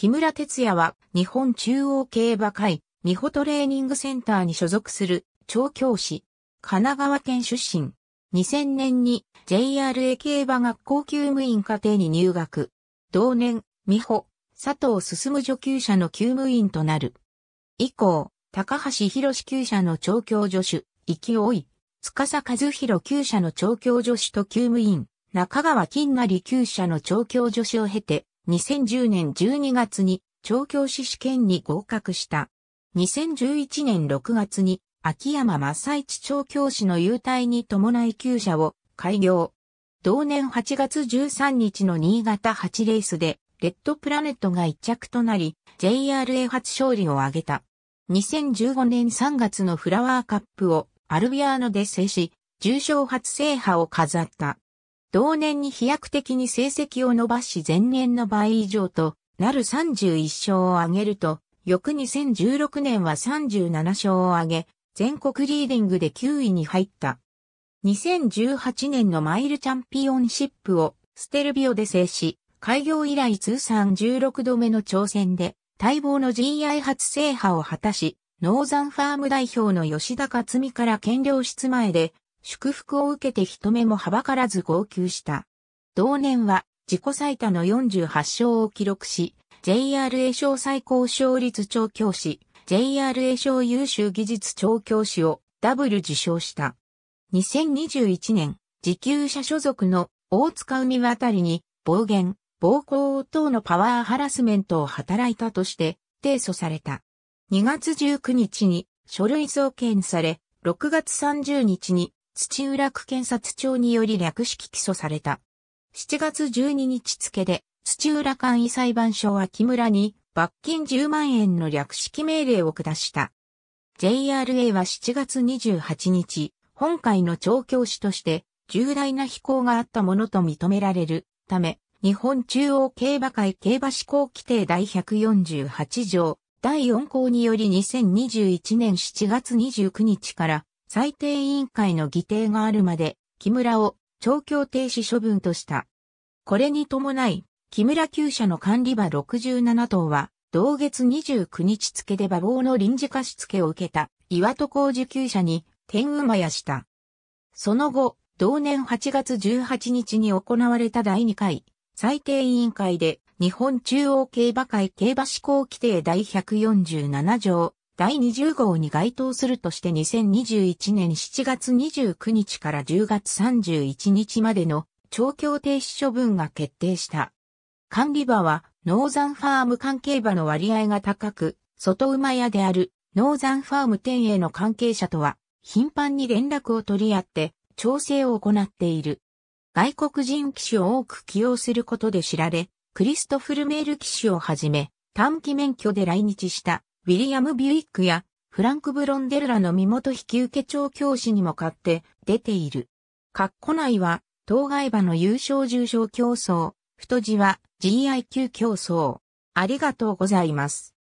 木村哲也は日本中央競馬会、美穂トレーニングセンターに所属する調教師、神奈川県出身。2000年に JRA 競馬学校級務員課程に入学。同年、美穂、佐藤進助給者の級務員となる。以降、高橋博厩者の調教助手、勢い、司和弘厩者の調教助手と級務員、中川金成厩者の調教助手を経て、2010年12月に調教師試験に合格した。2011年6月に秋山正一調教師の優待に伴い旧社を開業。同年8月13日の新潟8レースで、レッドプラネットが一着となり、JRA 初勝利を挙げた。2015年3月のフラワーカップをアルビアーノで制し、重賞初制覇を飾った。同年に飛躍的に成績を伸ばし前年の倍以上となる31勝を挙げると、翌2016年は37勝を挙げ、全国リーディングで9位に入った。2018年のマイルチャンピオンシップをステルビオで制し、開業以来通算16度目の挑戦で、待望の GI 初制覇を果たし、ノーザンファーム代表の吉田勝美から兼領室前で祝福を受けて人目もはばからず号泣した。同年は自己最多の48勝を記録し、JRA 賞最高勝率調教師、JRA 賞優秀技術調教師をダブル受賞した。2021年、自給者所属の大塚海渡りに暴言、暴行等のパワーハラスメントを働いたとして提訴された。2月19日に書類送検され、6月30日に土浦区検察庁により略式起訴された。7月12日付で、土浦簡易裁判所は木村に罰金10万円の略式命令を下した。JRA は7月28日、本会の調教師として重大な非行があったものと認められるため、日本中央競馬会競馬施行規定第148条第4項により2021年7月29日から最低委員会の議定があるまで、木村を調教停止処分とした。これに伴い、木村厩舎の管理場67頭は、同月29日付で馬房の臨時貸付を受けた岩戸工事厩舎に天馬やした。その後、同年8月18日に行われた第2回最低委員会で日本中央競馬会競馬施行規定第147条第20号に該当するとして2021年7月29日から10月31日までの調教停止処分が決定した。管理場はノーザンファーム関係馬の割合が高く、外馬屋であるノーザンファーム店への関係者とは頻繁に連絡を取り合って調整を行っている。外国人騎手を多く起用することで知られ、クリストフルメール騎士をはじめ、短期免許で来日したウィリアム・ビュイックやフランク・ブロンデルラの身元引受調教師にも買って出ている。カッコ内は、当該馬の優勝重賞競争、太字は GIQ 競争。ありがとうございます。